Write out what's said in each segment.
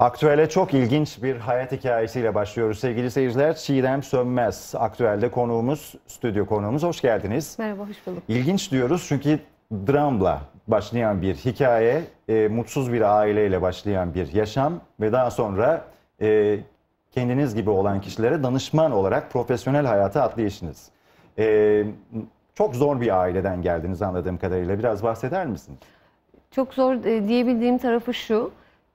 Aktüel'e çok ilginç bir hayat hikayesiyle başlıyoruz sevgili seyirciler. Çiğdem Sönmez aktüelde konuğumuz, stüdyo konuğumuz. Hoş geldiniz. Merhaba, hoş bulduk. İlginç diyoruz çünkü dramla başlayan bir hikaye, e, mutsuz bir aileyle başlayan bir yaşam ve daha sonra e, kendiniz gibi olan kişilere danışman olarak profesyonel hayata atlayışınız. E, çok zor bir aileden geldiniz anladığım kadarıyla. Biraz bahseder misiniz? Çok zor e, diyebildiğim tarafı şu.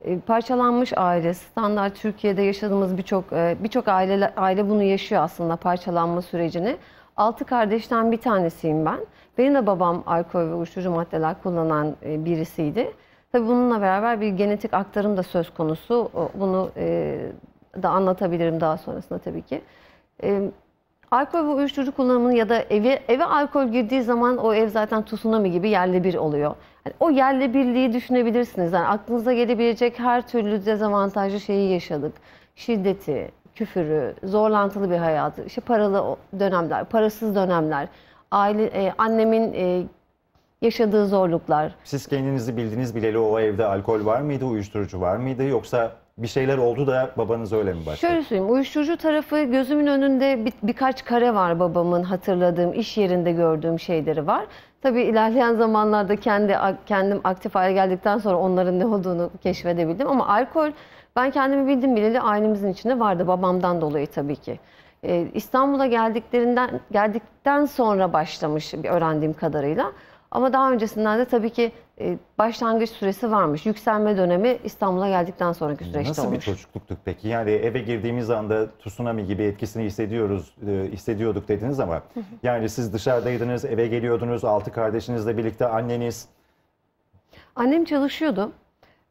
E, parçalanmış aile standart Türkiye'de yaşadığımız birçok e, birçok aile aile bunu yaşıyor aslında parçalanma sürecini. Altı kardeşten bir tanesiyim ben. Benim de babam alkol ve uyuşturucu maddeler kullanan e, birisiydi. Tabii bununla beraber bir genetik aktarım da söz konusu. Bunu da anlatabilirim daha sonrasında tabii ki. Alkol ve uyuşturucu kullanımını ya da eve, eve alkol girdiği zaman o ev zaten tsunami gibi yerle bir oluyor. Yani o yerle birliği düşünebilirsiniz. Yani aklınıza gelebilecek her türlü dezavantajlı şeyi yaşadık. Şiddeti, küfürü, zorlantılı bir hayatı, işte paralı dönemler, parasız dönemler, aile, e, annemin e, yaşadığı zorluklar. Siz kendinizi bildiniz bileli o evde alkol var mıydı, uyuşturucu var mıydı yoksa bir şeyler oldu da babanız öyle mi başladı? Şöyle söyleyeyim. Uyuşturucu tarafı gözümün önünde bir, birkaç kare var babamın hatırladığım, iş yerinde gördüğüm şeyleri var. Tabii ilerleyen zamanlarda kendi kendim aktif hale geldikten sonra onların ne olduğunu keşfedebildim. Ama alkol ben kendimi bildim bileli ailemizin içinde vardı babamdan dolayı tabii ki. Ee, İstanbul'a geldiklerinden geldikten sonra başlamış öğrendiğim kadarıyla. Ama daha öncesinden de tabii ki e, başlangıç süresi varmış. Yükselme dönemi İstanbul'a geldikten sonraki süreçte Nasıl olmuş. Nasıl bir çocukluktuk peki? Yani eve girdiğimiz anda tsunami gibi etkisini hissediyoruz, e, hissediyorduk dediniz ama yani siz dışarıdaydınız, eve geliyordunuz, altı kardeşinizle birlikte anneniz. Annem çalışıyordu.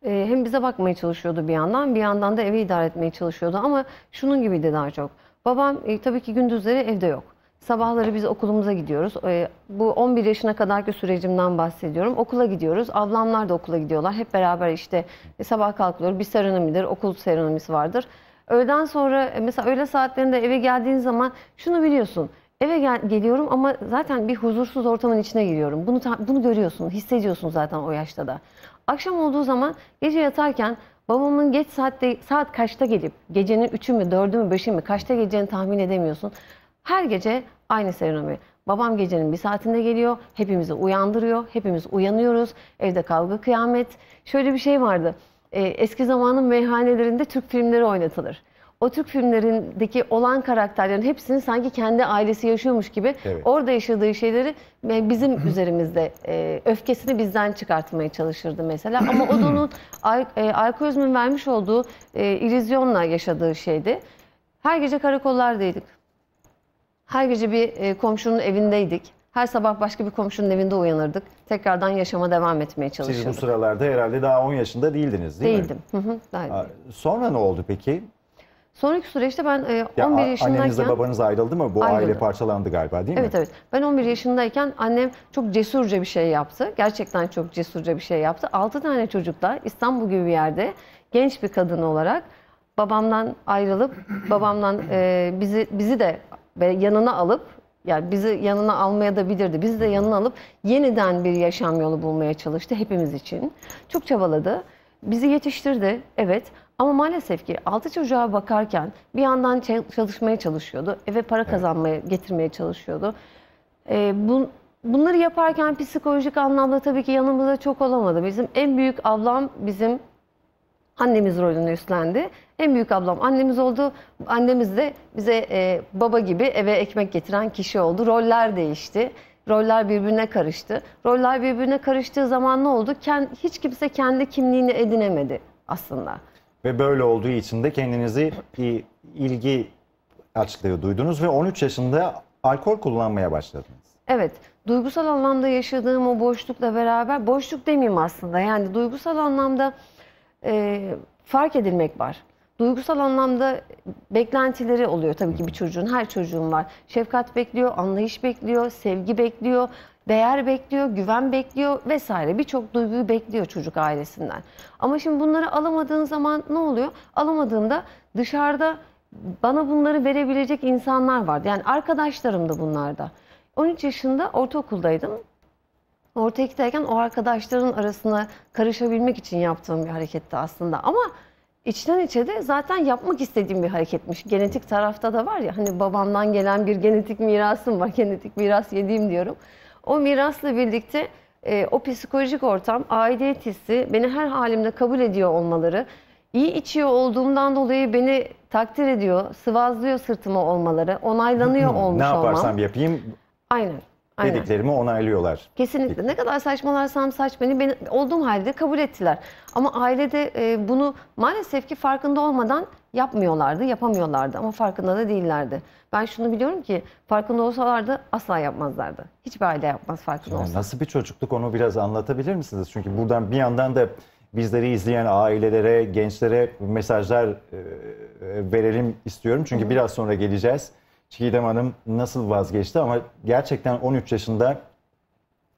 E, hem bize bakmaya çalışıyordu bir yandan, bir yandan da evi idare etmeye çalışıyordu. Ama şunun gibiydi daha çok. Babam tabii ki gündüzleri evde yok. Sabahları biz okulumuza gidiyoruz. Ee, bu 11 yaşına kadarki sürecimden bahsediyorum. Okula gidiyoruz. Ablamlar da okula gidiyorlar. Hep beraber işte e, sabah kalkılıyor. Bir serenomidir, okul serenomisi vardır. Öğleden sonra e, mesela öğle saatlerinde eve geldiğin zaman şunu biliyorsun. Eve gel- geliyorum ama zaten bir huzursuz ortamın içine giriyorum. Bunu bunu görüyorsun, hissediyorsun zaten o yaşta da. Akşam olduğu zaman gece yatarken babamın geç saatte saat kaçta gelip gecenin 3'ü mü 4'ü mü 5'i mi kaçta geleceğini tahmin edemiyorsun. Her gece aynı serenumi. Babam gecenin bir saatinde geliyor, hepimizi uyandırıyor, hepimiz uyanıyoruz, evde kavga kıyamet. Şöyle bir şey vardı, e, eski zamanın meyhanelerinde Türk filmleri oynatılır. O Türk filmlerindeki olan karakterlerin hepsini sanki kendi ailesi yaşıyormuş gibi evet. orada yaşadığı şeyleri e, bizim üzerimizde e, öfkesini bizden çıkartmaya çalışırdı mesela. Ama o da onun Ay, e, alkolizmin vermiş olduğu e, ilizyonla yaşadığı şeydi. Her gece karakollardaydık. Her gece bir e, komşunun evindeydik. Her sabah başka bir komşunun evinde uyanırdık. Tekrardan yaşama devam etmeye çalışırdık. Siz bu sıralarda herhalde daha 10 yaşında değildiniz değil Değildim. mi? Değildim. Sonra ne oldu peki? Sonraki süreçte ben 11 e, ya, yaşındayken... Annenizle babanız ayrıldı mı? Bu ayrıldı. aile parçalandı galiba değil evet, mi? Evet evet. Ben 11 yaşındayken annem çok cesurca bir şey yaptı. Gerçekten çok cesurca bir şey yaptı. 6 tane çocukla İstanbul gibi bir yerde genç bir kadın olarak babamdan ayrılıp babamdan e, bizi bizi de ve yanına alıp yani bizi yanına almaya da bilirdi. Bizi de yanına alıp yeniden bir yaşam yolu bulmaya çalıştı hepimiz için. Çok çabaladı. Bizi yetiştirdi. Evet. Ama maalesef ki altı çocuğa bakarken bir yandan çalışmaya çalışıyordu. Eve para kazanmaya, getirmeye çalışıyordu. Ee, bu, bunları yaparken psikolojik anlamda tabii ki yanımızda çok olamadı. Bizim en büyük ablam bizim annemiz rolünü üstlendi. En büyük ablam annemiz oldu. Annemiz de bize e, baba gibi eve ekmek getiren kişi oldu. Roller değişti. Roller birbirine karıştı. Roller birbirine karıştığı zaman ne oldu? Kend, hiç kimse kendi kimliğini edinemedi aslında. Ve böyle olduğu için de kendinizi bir ilgi açlığı duydunuz ve 13 yaşında alkol kullanmaya başladınız. Evet, duygusal anlamda yaşadığım o boşlukla beraber, boşluk demeyeyim aslında yani duygusal anlamda e, fark edilmek var. Duygusal anlamda beklentileri oluyor tabii ki bir çocuğun, her çocuğun var. Şefkat bekliyor, anlayış bekliyor, sevgi bekliyor, değer bekliyor, güven bekliyor vesaire. Birçok duyguyu bekliyor çocuk ailesinden. Ama şimdi bunları alamadığın zaman ne oluyor? Alamadığında dışarıda bana bunları verebilecek insanlar vardı. Yani arkadaşlarım da bunlarda. 13 yaşında ortaokuldaydım orta ikideyken o arkadaşların arasına karışabilmek için yaptığım bir hareketti aslında. Ama içten içe de zaten yapmak istediğim bir hareketmiş. Genetik tarafta da var ya hani babamdan gelen bir genetik mirasım var. Genetik miras yediğim diyorum. O mirasla birlikte e, o psikolojik ortam, aidiyet hissi, beni her halimde kabul ediyor olmaları, iyi içiyor olduğumdan dolayı beni takdir ediyor, sıvazlıyor sırtıma olmaları, onaylanıyor olmuş olmam. Ne yaparsam olmam. yapayım. Aynen. Aynen. dediklerimi onaylıyorlar. Kesinlikle. Ne kadar saçmalarsam saçmayın hani ben olduğum halde kabul ettiler. Ama ailede e, bunu maalesef ki farkında olmadan yapmıyorlardı, yapamıyorlardı ama farkında da değillerdi. Ben şunu biliyorum ki farkında olsalardı asla yapmazlardı. Hiçbir aile yapmaz farkında yani olsa. Nasıl bir çocukluk onu biraz anlatabilir misiniz? Çünkü buradan bir yandan da bizleri izleyen ailelere, gençlere mesajlar e, e, verelim istiyorum. Çünkü Hı -hı. biraz sonra geleceğiz. Çiğdem Hanım nasıl vazgeçti ama gerçekten 13 yaşında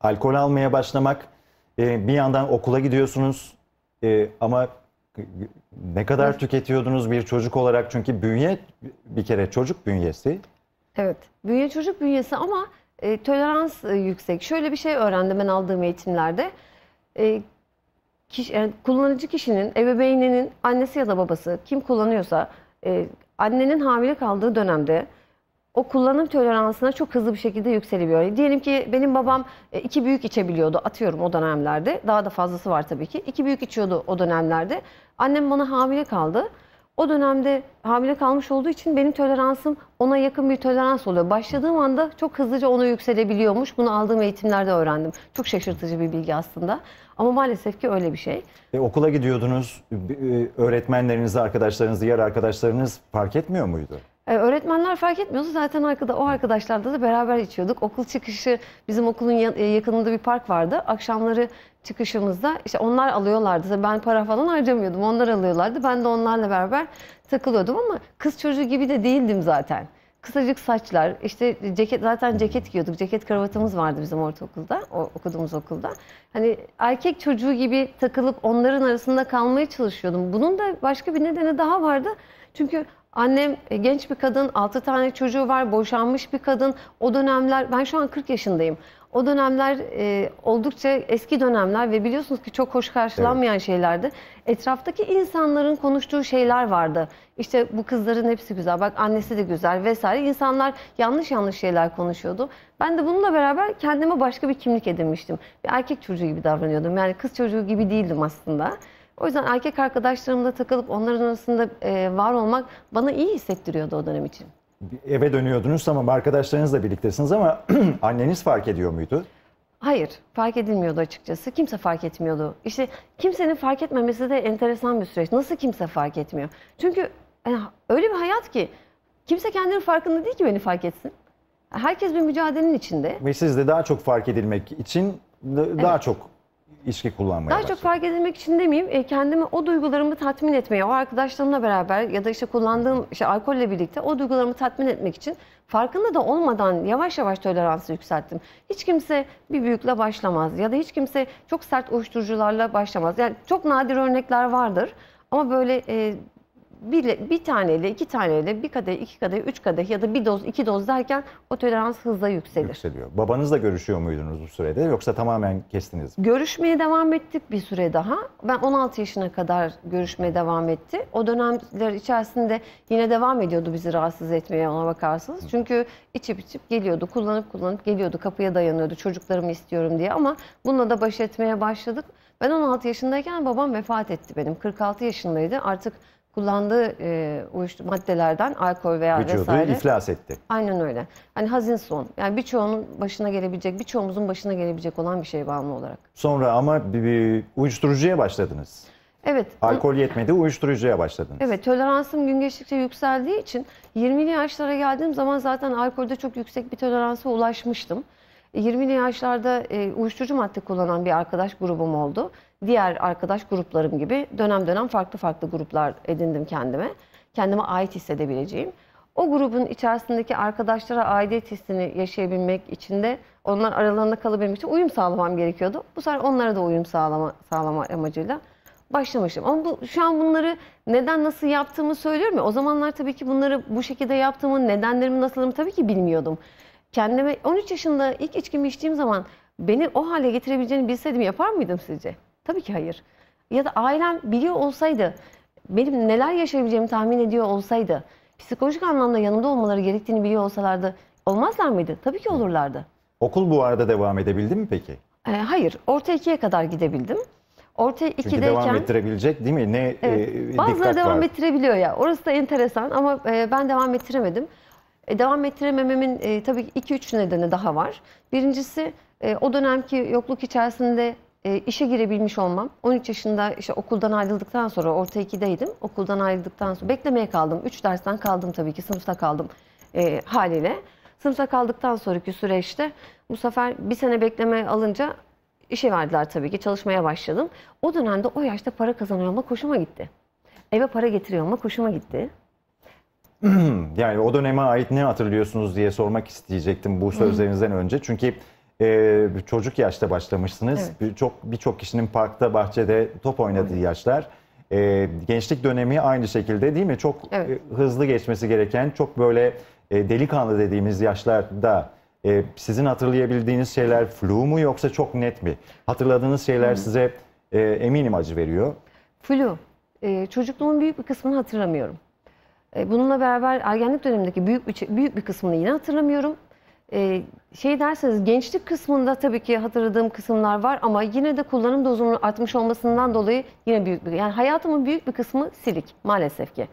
alkol almaya başlamak, e, bir yandan okula gidiyorsunuz e, ama ne kadar evet. tüketiyordunuz bir çocuk olarak? Çünkü bünye bir kere çocuk bünyesi. Evet, bünye çocuk bünyesi ama e, tolerans e, yüksek. Şöyle bir şey öğrendim ben aldığım eğitimlerde. E, kişi, yani kullanıcı kişinin, ebeveyninin annesi ya da babası kim kullanıyorsa e, annenin hamile kaldığı dönemde o kullanım toleransına çok hızlı bir şekilde yükseliyor. Diyelim ki benim babam e, iki büyük içebiliyordu atıyorum o dönemlerde. Daha da fazlası var tabii ki. İki büyük içiyordu o dönemlerde. Annem bana hamile kaldı. O dönemde hamile kalmış olduğu için benim toleransım ona yakın bir tolerans oluyor. Başladığım anda çok hızlıca ona yükselebiliyormuş. Bunu aldığım eğitimlerde öğrendim. Çok şaşırtıcı bir bilgi aslında. Ama maalesef ki öyle bir şey. E, okula gidiyordunuz. E, öğretmenleriniz, arkadaşlarınız, diğer arkadaşlarınız fark etmiyor muydu? Ee, öğretmenler fark etmiyordu. Zaten arkada o arkadaşlarla da beraber içiyorduk. Okul çıkışı bizim okulun e, yakınında bir park vardı. Akşamları çıkışımızda işte onlar alıyorlardı. Ben para falan harcamıyordum. Onlar alıyorlardı. Ben de onlarla beraber takılıyordum ama kız çocuğu gibi de değildim zaten. Kısacık saçlar, işte ceket zaten ceket giyiyorduk. Ceket kravatımız vardı bizim ortaokulda, o, okuduğumuz okulda. Hani erkek çocuğu gibi takılıp onların arasında kalmaya çalışıyordum. Bunun da başka bir nedeni daha vardı. Çünkü Annem e, genç bir kadın, 6 tane çocuğu var, boşanmış bir kadın. O dönemler, ben şu an 40 yaşındayım. O dönemler e, oldukça eski dönemler ve biliyorsunuz ki çok hoş karşılanmayan evet. şeylerdi. Etraftaki insanların konuştuğu şeyler vardı. İşte bu kızların hepsi güzel, bak annesi de güzel vesaire. İnsanlar yanlış yanlış şeyler konuşuyordu. Ben de bununla beraber kendime başka bir kimlik edinmiştim. Bir erkek çocuğu gibi davranıyordum. Yani kız çocuğu gibi değildim aslında. O yüzden erkek arkadaşlarımla takılıp onların arasında e, var olmak bana iyi hissettiriyordu o dönem için. Eve dönüyordunuz tamam arkadaşlarınızla birliktesiniz ama anneniz fark ediyor muydu? Hayır, fark edilmiyordu açıkçası. Kimse fark etmiyordu. İşte kimsenin fark etmemesi de enteresan bir süreç. Nasıl kimse fark etmiyor? Çünkü e, öyle bir hayat ki kimse kendinin farkında değil ki beni fark etsin. Herkes bir mücadelenin içinde. Ve siz de daha çok fark edilmek için daha evet. çok içki kullanmaya Daha başladım. çok fark edilmek için demeyeyim. E, kendimi o duygularımı tatmin etmeye, o arkadaşlarımla beraber ya da işte kullandığım işte alkolle birlikte o duygularımı tatmin etmek için farkında da olmadan yavaş yavaş toleransı yükselttim. Hiç kimse bir büyükle başlamaz ya da hiç kimse çok sert uyuşturucularla başlamaz. Yani çok nadir örnekler vardır ama böyle e, bir, bir taneyle, iki taneyle, bir kadeh, iki kadeh, üç kadeh ya da bir doz, iki doz derken o tolerans hızla yükselir. Yükseliyor. Babanızla görüşüyor muydunuz bu sürede yoksa tamamen kestiniz mi? Görüşmeye devam ettik bir süre daha. Ben 16 yaşına kadar görüşmeye devam etti. O dönemler içerisinde yine devam ediyordu bizi rahatsız etmeye ona bakarsınız. Hı. Çünkü içip içip geliyordu, kullanıp kullanıp geliyordu, kapıya dayanıyordu çocuklarımı istiyorum diye ama bununla da baş etmeye başladık. Ben 16 yaşındayken babam vefat etti benim. 46 yaşındaydı. Artık kullandığı e, uyuşturucu maddelerden alkol veya Vücudu vesaire. Vücudu iflas etti. Aynen öyle. Hani hazin son. Yani birçoğunun başına gelebilecek, birçoğumuzun başına gelebilecek olan bir şey bağımlı olarak. Sonra ama bir, bir uyuşturucuya başladınız. Evet. Alkol yetmedi, uyuşturucuya başladınız. Evet, toleransım gün geçtikçe yükseldiği için 20'li yaşlara geldiğim zaman zaten alkolde çok yüksek bir toleransa ulaşmıştım. 20'li yaşlarda e, uyuşturucu madde kullanan bir arkadaş grubum oldu. Diğer arkadaş gruplarım gibi dönem dönem farklı farklı gruplar edindim kendime. Kendime ait hissedebileceğim. O grubun içerisindeki arkadaşlara aidiyet hissini yaşayabilmek için de onlar aralarında kalabilmek için uyum sağlamam gerekiyordu. Bu sefer onlara da uyum sağlama, sağlama amacıyla başlamıştım. Ama bu, şu an bunları neden nasıl yaptığımı söylüyorum ya. O zamanlar tabii ki bunları bu şekilde yaptığımın nedenlerimi nasılım tabii ki bilmiyordum kendime 13 yaşında ilk içkimi içtiğim zaman beni o hale getirebileceğini bilseydim yapar mıydım sizce? Tabii ki hayır. Ya da ailem biliyor olsaydı, benim neler yaşayabileceğimi tahmin ediyor olsaydı, psikolojik anlamda yanımda olmaları gerektiğini biliyor olsalardı olmazlar mıydı? Tabii ki olurlardı. Okul bu arada devam edebildi mi peki? E, hayır, orta ikiye kadar gidebildim. Orta ikideyken... Çünkü devam ettirebilecek değil mi? Ne evet, e, e Bazıları devam var. ettirebiliyor ya. Orası da enteresan ama e, ben devam ettiremedim. E, devam ettiremememin e, tabii iki üç nedeni daha var. Birincisi e, o dönemki yokluk içerisinde e, işe girebilmiş olmam. 13 yaşında işte okuldan ayrıldıktan sonra orta iki'deydim. Okuldan ayrıldıktan sonra beklemeye kaldım. Üç dersten kaldım tabii ki sınıfta kaldım e, haliyle. Sınıfta kaldıktan sonraki süreçte bu sefer bir sene bekleme alınca işe verdiler tabii ki çalışmaya başladım. O dönemde o yaşta para kazanıyor olmak Koşuma gitti. Eve para getiriyor olmak Koşuma gitti. yani o döneme ait ne hatırlıyorsunuz diye sormak isteyecektim bu sözlerinizden önce. Çünkü e, çocuk yaşta başlamışsınız. Evet. Birçok birçok kişinin parkta, bahçede top oynadığı evet. yaşlar. E, gençlik dönemi aynı şekilde değil mi? Çok evet. e, hızlı geçmesi gereken, çok böyle e, delikanlı dediğimiz yaşlarda e, sizin hatırlayabildiğiniz şeyler flu mu yoksa çok net mi? Hatırladığınız şeyler Hı. size e, eminim acı veriyor. Flu. E, çocukluğumun büyük bir kısmını hatırlamıyorum. E, bununla beraber ergenlik dönemindeki büyük bir, büyük bir kısmını yine hatırlamıyorum. E, şey derseniz gençlik kısmında tabii ki hatırladığım kısımlar var ama yine de kullanım dozumunun artmış olmasından dolayı yine büyük bir yani hayatımın büyük bir kısmı silik maalesef ki.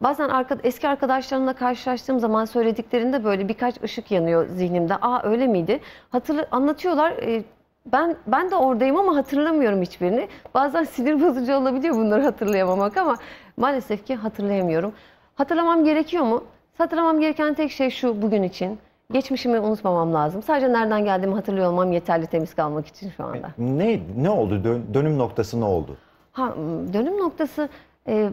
Bazen arka, eski arkadaşlarımla karşılaştığım zaman söylediklerinde böyle birkaç ışık yanıyor zihnimde. Aa öyle miydi? Hatırla, anlatıyorlar. E, ben ben de oradayım ama hatırlamıyorum hiçbirini. Bazen sinir bozucu olabiliyor bunları hatırlayamamak ama maalesef ki hatırlayamıyorum. Hatırlamam gerekiyor mu? Hatırlamam gereken tek şey şu bugün için. Geçmişimi unutmamam lazım. Sadece nereden geldiğimi hatırlıyor olmam yeterli temiz kalmak için şu anda. E, ne ne oldu? Dön, dönüm noktası ne oldu? Ha, dönüm noktası e,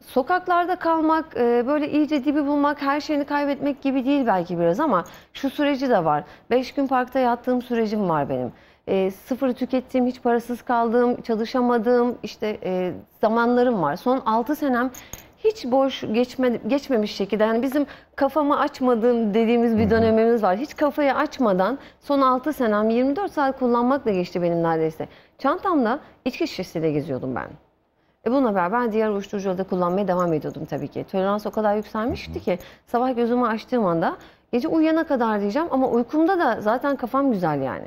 sokaklarda kalmak, e, böyle iyice dibi bulmak, her şeyini kaybetmek gibi değil belki biraz ama şu süreci de var. Beş gün parkta yattığım sürecim var benim. E, sıfır tükettiğim, hiç parasız kaldığım, çalışamadığım işte e, zamanlarım var. Son altı senem hiç boş geçme, geçmemiş şekilde yani bizim kafamı açmadığım dediğimiz bir dönemimiz var. Hiç kafayı açmadan son 6 senem 24 saat kullanmakla geçti benim neredeyse. Çantamda içki şişesiyle geziyordum ben. E bununla beraber diğer uyuşturucuları da kullanmaya devam ediyordum tabii ki. Tolerans o kadar yükselmişti ki sabah gözümü açtığım anda gece uyuyana kadar diyeceğim ama uykumda da zaten kafam güzel yani.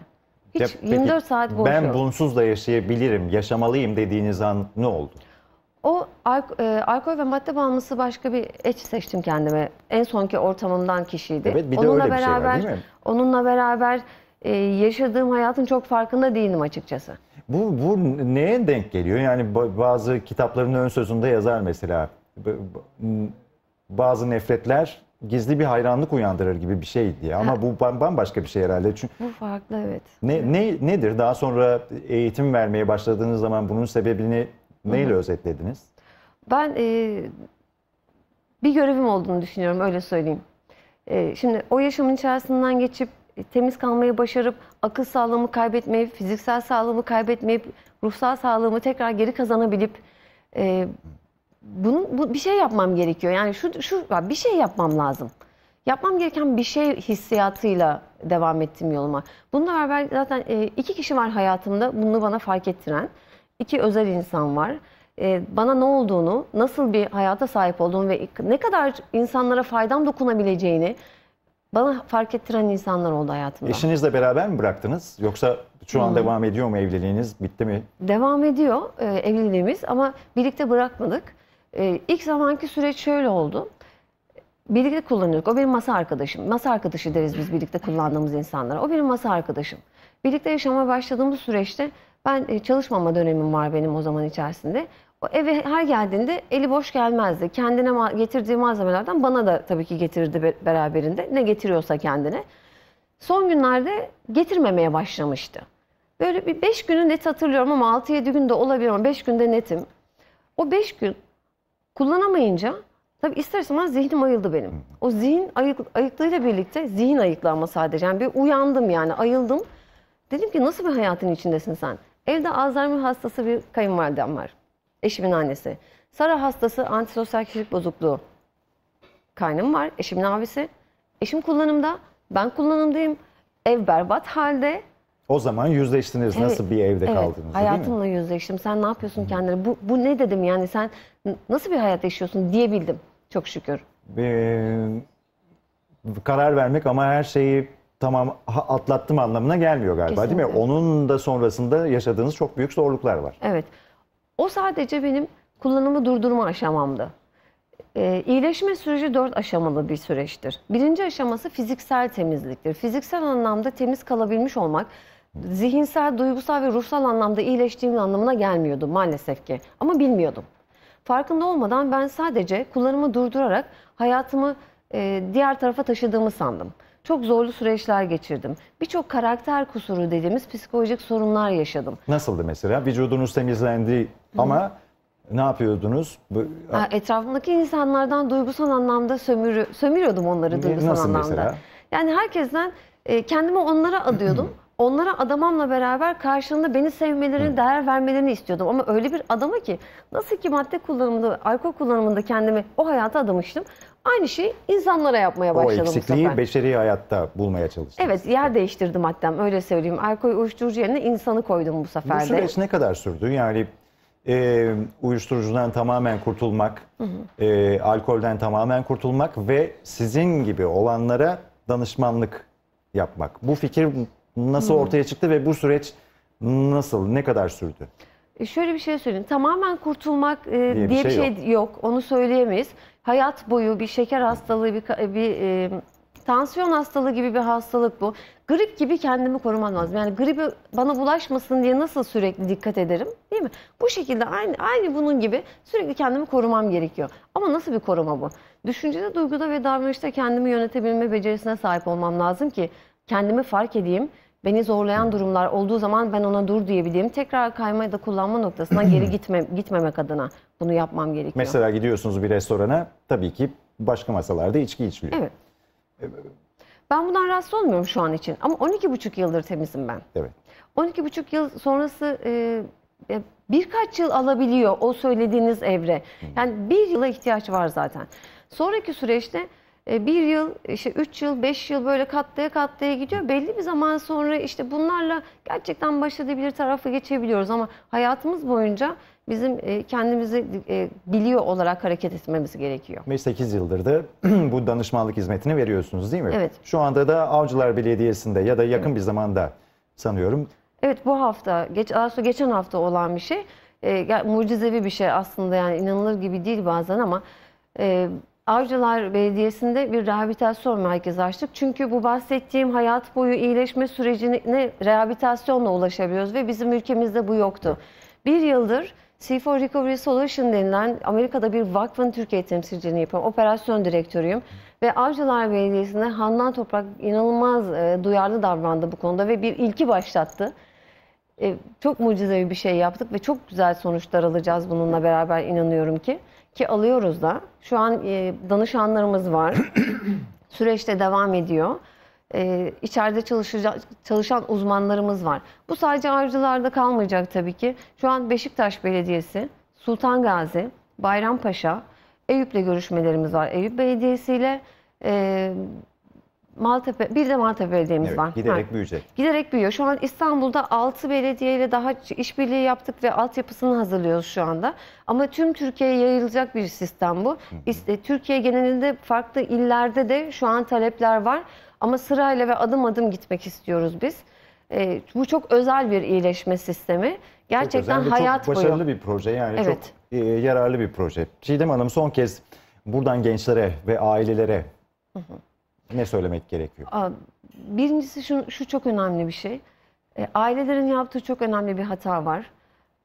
Hiç Ya peki, 24 saat boş Ben bunsuz da yaşayabilirim, yaşamalıyım dediğiniz an ne oldu? O e, alkol ve madde bağımlısı başka bir eş seçtim kendime. En sonki ortamımdan kişiydi. Evet, bir de onunla öyle bir şey var, beraber değil mi? onunla beraber e, yaşadığım hayatın çok farkında değildim açıkçası. Bu, bu neye denk geliyor? Yani bazı kitapların ön sözünde yazar mesela. Bazı nefretler gizli bir hayranlık uyandırır gibi bir şey diye. Ama bu bam- bambaşka bir şey herhalde. Çünkü Bu farklı evet. ne, ne nedir? Daha sonra eğitim vermeye başladığınız zaman bunun sebebini Neyle Hı-hı. özetlediniz? Ben e, bir görevim olduğunu düşünüyorum öyle söyleyeyim. E, şimdi o yaşamın içerisinden geçip e, temiz kalmayı başarıp akıl sağlığımı kaybetmeyip, fiziksel sağlığımı kaybetmeyip, ruhsal sağlığımı tekrar geri kazanabilip e, bunu bu, bir şey yapmam gerekiyor. Yani şu şu bir şey yapmam lazım. Yapmam gereken bir şey hissiyatıyla devam ettim yoluma. Bununla beraber zaten e, iki kişi var hayatımda bunu bana fark ettiren iki özel insan var. Ee, bana ne olduğunu, nasıl bir hayata sahip olduğumu ve ne kadar insanlara faydam dokunabileceğini bana fark ettiren insanlar oldu hayatımda. Eşinizle beraber mi bıraktınız? Yoksa şu an hmm. devam ediyor mu evliliğiniz? Bitti mi? Devam ediyor e, evliliğimiz ama birlikte bırakmadık. E, ilk zamanki süreç şöyle oldu. Birlikte kullanıyorduk. O benim masa arkadaşım. Masa arkadaşı deriz biz birlikte kullandığımız insanlara. O benim masa arkadaşım. Birlikte yaşamaya başladığımız süreçte ben e, çalışmama dönemim var benim o zaman içerisinde. O eve her geldiğinde eli boş gelmezdi. Kendine getirdiği malzemelerden bana da tabii ki getirirdi beraberinde. Ne getiriyorsa kendine. Son günlerde getirmemeye başlamıştı. Böyle bir 5 günü net hatırlıyorum ama 6-7 günde olabilir ama 5 günde netim. O 5 gün kullanamayınca tabii ister istemez zihnim ayıldı benim. O zihin ayık, ayıklığıyla birlikte zihin ayıklanma sadece. Yani bir uyandım yani ayıldım. Dedim ki nasıl bir hayatın içindesin sen? Evde Alzheimer hastası bir kayınvalidem var. Eşimin annesi. Sara hastası antisosyal kişilik bozukluğu. Kaynım var, eşimin abisi. Eşim kullanımda, ben kullanımdayım. Ev berbat halde. O zaman yüzleştiniz. Evet, nasıl bir evde evet, kaldınız? Hayatımla değil mi? yüzleştim. Sen ne yapıyorsun Hı. kendine? Bu, bu ne dedim yani sen nasıl bir hayat yaşıyorsun diyebildim çok şükür. Ee, karar vermek ama her şeyi tamam atlattım anlamına gelmiyor galiba Kesinlikle. değil mi? Onun da sonrasında yaşadığınız çok büyük zorluklar var. Evet. O sadece benim kullanımı durdurma aşamamdı. E, iyileşme süreci dört aşamalı bir süreçtir. Birinci aşaması fiziksel temizliktir. Fiziksel anlamda temiz kalabilmiş olmak zihinsel, duygusal ve ruhsal anlamda iyileştiğimin anlamına gelmiyordu maalesef ki. Ama bilmiyordum. Farkında olmadan ben sadece kullanımı durdurarak hayatımı e, diğer tarafa taşıdığımı sandım çok zorlu süreçler geçirdim. Birçok karakter kusuru dediğimiz psikolojik sorunlar yaşadım. Nasıldı mesela? Vücudunuz temizlendi ama... Hı. Ne yapıyordunuz? etrafımdaki insanlardan duygusal anlamda sömürü, sömürüyordum onları duygusal Nasıl anlamda. Mesela? Yani herkesten e, kendimi onlara adıyordum. onlara adamamla beraber karşılığında beni sevmelerini, Hı. değer vermelerini istiyordum. Ama öyle bir adama ki nasıl ki madde kullanımında, alkol kullanımında kendimi o hayata adamıştım. Aynı şey insanlara yapmaya başladım O eksikliği beşeri hayatta bulmaya çalıştım. Evet yer değiştirdim hatta öyle söyleyeyim. Alkol uyuşturucu yerine insanı koydum bu sefer de. Bu süreç ne kadar sürdü? Yani e, uyuşturucudan tamamen kurtulmak, E, alkolden tamamen kurtulmak ve sizin gibi olanlara danışmanlık yapmak. Bu fikir nasıl hı. ortaya çıktı ve bu süreç nasıl, ne kadar sürdü? E, şöyle bir şey söyleyeyim. Tamamen kurtulmak e, diye, bir diye bir şey, şey yok. yok. Onu söyleyemeyiz. Hayat boyu bir şeker hastalığı, bir, bir e, tansiyon hastalığı gibi bir hastalık bu. Grip gibi kendimi koruman lazım. Yani gribi bana bulaşmasın diye nasıl sürekli dikkat ederim değil mi? Bu şekilde aynı, aynı bunun gibi sürekli kendimi korumam gerekiyor. Ama nasıl bir koruma bu? Düşüncede, duyguda ve davranışta kendimi yönetebilme becerisine sahip olmam lazım ki kendimi fark edeyim beni zorlayan durumlar olduğu zaman ben ona dur diyebilirim. Tekrar kaymayı da kullanma noktasına geri gitme, gitmemek adına bunu yapmam gerekiyor. Mesela gidiyorsunuz bir restorana tabii ki başka masalarda içki içmiyor. Evet. ben bundan rahatsız olmuyorum şu an için ama 12,5 yıldır temizim ben. Evet. 12,5 yıl sonrası e, birkaç yıl alabiliyor o söylediğiniz evre. Yani bir yıla ihtiyaç var zaten. Sonraki süreçte... E, bir yıl, işte üç yıl, beş yıl böyle katlaya katlaya gidiyor. Belli bir zaman sonra işte bunlarla gerçekten başladığı bir tarafa geçebiliyoruz. Ama hayatımız boyunca bizim e, kendimizi e, biliyor olarak hareket etmemiz gerekiyor. 8 yıldır da bu danışmanlık hizmetini veriyorsunuz değil mi? Evet. Şu anda da Avcılar Belediyesi'nde ya da yakın evet. bir zamanda sanıyorum. Evet bu hafta, geç, aslında geçen hafta olan bir şey. E, mucizevi bir şey aslında yani inanılır gibi değil bazen ama... E, Avcılar Belediyesi'nde bir rehabilitasyon merkezi açtık. Çünkü bu bahsettiğim hayat boyu iyileşme sürecine rehabilitasyonla ulaşabiliyoruz ve bizim ülkemizde bu yoktu. Bir yıldır C4 Recovery Solution denilen Amerika'da bir vakfın Türkiye temsilciliğini yapıyorum. Operasyon direktörüyüm. Ve Avcılar Belediyesi'nde Handan Toprak inanılmaz e, duyarlı davrandı bu konuda ve bir ilki başlattı. E, çok mucizevi bir şey yaptık ve çok güzel sonuçlar alacağız bununla beraber inanıyorum ki ki alıyoruz da. Şu an e, danışanlarımız var. Süreçte devam ediyor. E, içeride çalışacak, çalışan uzmanlarımız var. Bu sadece avcılarda kalmayacak tabii ki. Şu an Beşiktaş Belediyesi, Sultan Gazi, Bayrampaşa, Eyüp'le görüşmelerimiz var. Eyüp Belediyesi ile e, Maltepe, bir de Maltepe belediyemiz evet, var. Giderek ha. büyüyecek. Giderek büyüyor. Şu an İstanbul'da 6 ile daha işbirliği yaptık ve altyapısını hazırlıyoruz şu anda. Ama tüm Türkiye'ye yayılacak bir sistem bu. Hı hı. İşte, Türkiye genelinde farklı illerde de şu an talepler var. Ama sırayla ve adım adım gitmek istiyoruz biz. E, bu çok özel bir iyileşme sistemi. Gerçekten çok hayat çok başarılı bir proje yani evet. çok e, yararlı bir proje. Çiğdem Hanım son kez buradan gençlere ve ailelere hı hı ne söylemek gerekiyor? Birincisi şu, şu çok önemli bir şey. E, ailelerin yaptığı çok önemli bir hata var.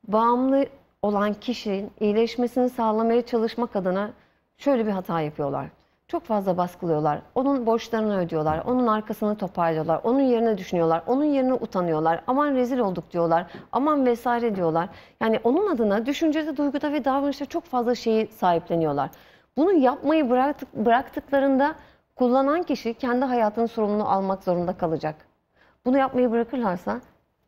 Bağımlı olan kişinin iyileşmesini sağlamaya çalışmak adına şöyle bir hata yapıyorlar. Çok fazla baskılıyorlar. Onun borçlarını ödüyorlar. Onun arkasını toparlıyorlar. Onun yerine düşünüyorlar. Onun yerine utanıyorlar. Aman rezil olduk diyorlar. Aman vesaire diyorlar. Yani onun adına düşüncede, duyguda ve davranışta çok fazla şeyi sahipleniyorlar. Bunu yapmayı bıraktık, bıraktıklarında Kullanan kişi kendi hayatının sorumluluğunu almak zorunda kalacak. Bunu yapmayı bırakırlarsa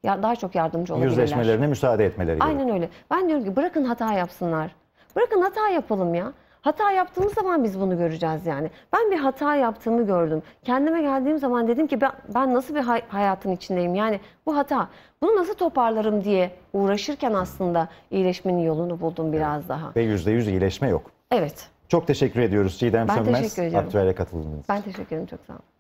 ya daha çok yardımcı olabilirler. Yüzleşmelerine müsaade etmeleri gerekiyor. Aynen öyle. Ben diyorum ki bırakın hata yapsınlar. Bırakın hata yapalım ya. Hata yaptığımız zaman biz bunu göreceğiz yani. Ben bir hata yaptığımı gördüm. Kendime geldiğim zaman dedim ki ben, ben nasıl bir hayatın içindeyim yani bu hata. Bunu nasıl toparlarım diye uğraşırken aslında iyileşmenin yolunu buldum biraz daha. Ve %100 iyileşme yok. Evet. Çok teşekkür ediyoruz Çiğdem ben Sönmez. Ben teşekkür ediyorum. Aktüel'e katıldınız. Ben teşekkür ederim. Çok sağ olun.